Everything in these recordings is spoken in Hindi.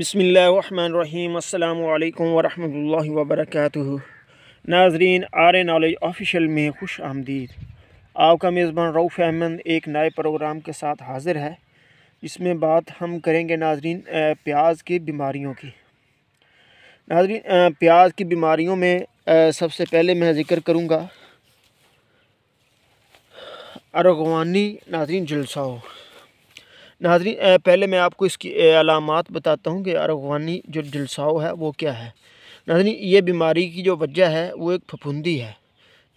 बसमीम् अल्लाम वरहमल नाजरीन आर नॉलेज ऑफिशियल में खुश आमदीद आपका मेज़बान रऊफ़ अहमद एक नए प्रोग्राम के साथ हाज़िर है इसमें बात हम करेंगे नाजरीन प्याज की बीमारियों की नाजरीन प्याज की बीमारियों में सबसे पहले मैं ज़िक्र करूँगा अरगवानी नाजरीन जलसाओ नाजरीन पहले मैं आपको इसकी अलामत बताता हूँ कि अरगवानी जो जलसाओ है वो क्या है नाजरीन ये बीमारी की जो वजह है वो एक फफूंदी है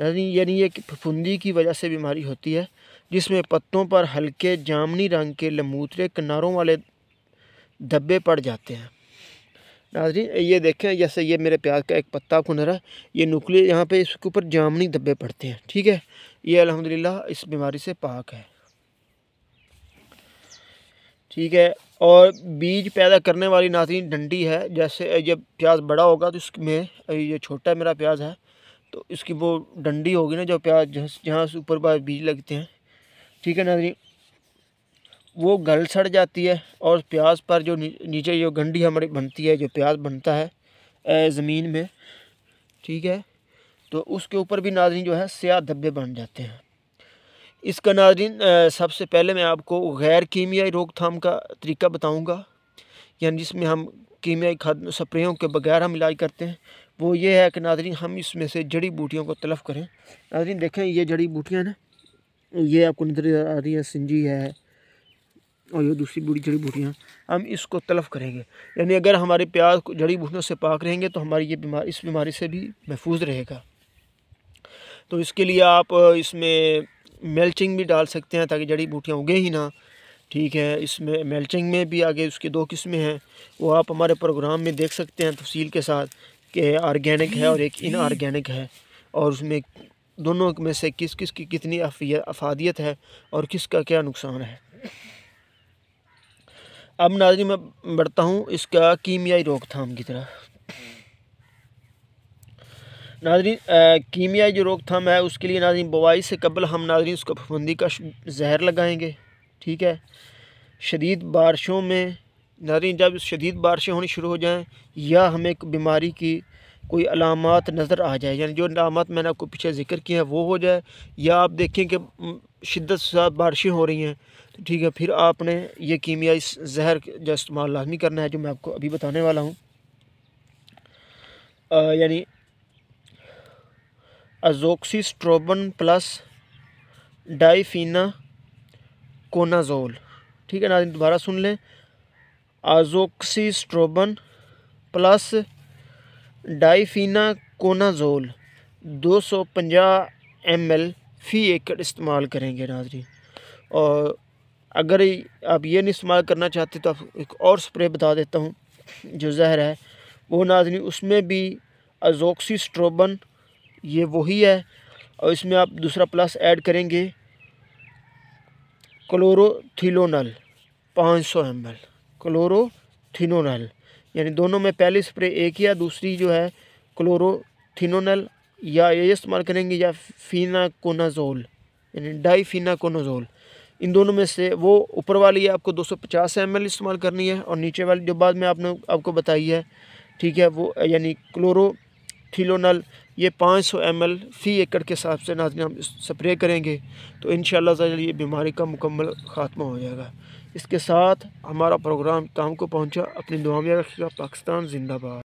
नाजरीन यानी एक फफूंदी की वजह से बीमारी होती है जिसमें पत्तों पर हल्के जामनी रंग के लमूतरे किनारों वाले धब्बे पड़ जाते हैं नाजरीन ये देखें जैसे ये मेरे प्याज का एक पत्ता कुनर है ये नुकली यहाँ पे इसके ऊपर जामनी धब्बे पड़ते हैं ठीक है ये अलहमदिल्ला इस बीमारी से पाक है ठीक है और बीज पैदा करने वाली नाती डंडी है जैसे जब प्याज बड़ा होगा तो इसमें ये छोटा मेरा प्याज है तो इसकी वो डंडी होगी ना जो प्याज जहाँ से ऊपर पर बीज लगते हैं ठीक है नाजरीन वो गल सड़ जाती है और प्याज पर जो नीचे जो गंडी हमारी बनती है जो प्याज बनता है ज़मीन में ठीक है तो उसके ऊपर भी नाजरी जो है स्याह धब्बे बन जाते हैं इसका नाजरीन सबसे पहले मैं आपको गैर कीमियाई रोकथाम का तरीका बताऊंगा यानी जिसमें हम कीमियाई खाद स्प्रेयों के बगैर हम इलाज करते हैं वो ये है कि नाजरीन हम इसमें से जड़ी बूटियों को तलफ करें नाजरीन देखें ये जड़ी बूटियाँ ना ये आपको नज़र आ रही है सिंजी है और ये दूसरी बूढ़ी जड़ी बूटियाँ हम इसको तलफ करेंगे यानी अगर हमारे प्याज जड़ी बूटियों से पाक रहेंगे तो हमारी ये बीमारी इस बीमारी से भी महफूज रहेगा तो इसके लिए आप इसमें मेल्चिंग भी डाल सकते हैं ताकि जड़ी बूटियाँ उगे ही ना ठीक है इसमें मेल्चिंग में भी आगे उसके दो किस्में हैं वो आप हमारे प्रोग्राम में देख सकते हैं तफसील के साथ कि आर्गेनिक है और एक इनआर्गेनिक है और उसमें दोनों में से किस किस की कितनी अफादियत है और किसका क्या नुकसान है अब नाजी मैं बढ़ता हूँ इसका कीमियाई रोकथाम की तरह नाजरीन कीमियाई जो रोकथाम है उसके लिए नाजरीन बवाई से कबल हम नाजरीन उसको फफूंदी का जहर लगाएंगे ठीक है शदीद बारिशों में नाजरीन जब शदीद बारिशें होनी शुरू हो जाएँ या हमें बीमारी की कोई अलामत नज़र आ जाए यानी जो अलामत मैंने आपको पीछे जिक्र किया है वो हो जाए या आप देखें कि शिद्दत से बारिशें हो रही हैं तो ठीक है फिर आपने ये कीमियाई जहर जो इस्तेमाल लाजमी करना है जो मैं आपको अभी बताने वाला हूँ यानी अजोक्सीस्ट्रोबन प्लस डाइफीना कोनाजोल ठीक है ना दोबारा सुन लें स्ट्रोबन प्लस डाइफीना कोनाजोल 250 एल फ़ी एकड़ इस्तेमाल करेंगे नाजरी और अगर आप ये नहीं इस्तेमाल करना चाहते तो आप एक और स्प्रे बता देता हूँ जो जहर है वो नाजरी उसमें भी अजोक्सीस्ट्रोबन ये वही है और इसमें आप दूसरा प्लस ऐड करेंगे क्लोरोथिलोनल 500 सौ एम एल क्लोरोथिनोनल यानी दोनों में पहली स्प्रे एक या दूसरी जो है क्लोरोथिनोनल या ये इस्तेमाल करेंगे या फिनाकोनाजोल यानी डाईफिनाकोनाजोल इन दोनों में से वो ऊपर वाली है आपको 250 सौ इस्तेमाल करनी है और नीचे वाली जो बाद में आपने आपको बताई है ठीक है वो यानी क्लोरोथिलोनल ये पाँच सौ एम एल फ़ी एकड़ के हिसाब से नाजन हम स्प्रे करेंगे तो इन ये बीमारी का मुकम्मल ख़ात्मा हो जाएगा इसके साथ हमारा प्रोग्राम काम को पहुँचा अपनी दुआ में रखेगा पाकिस्तान जिंदाबाद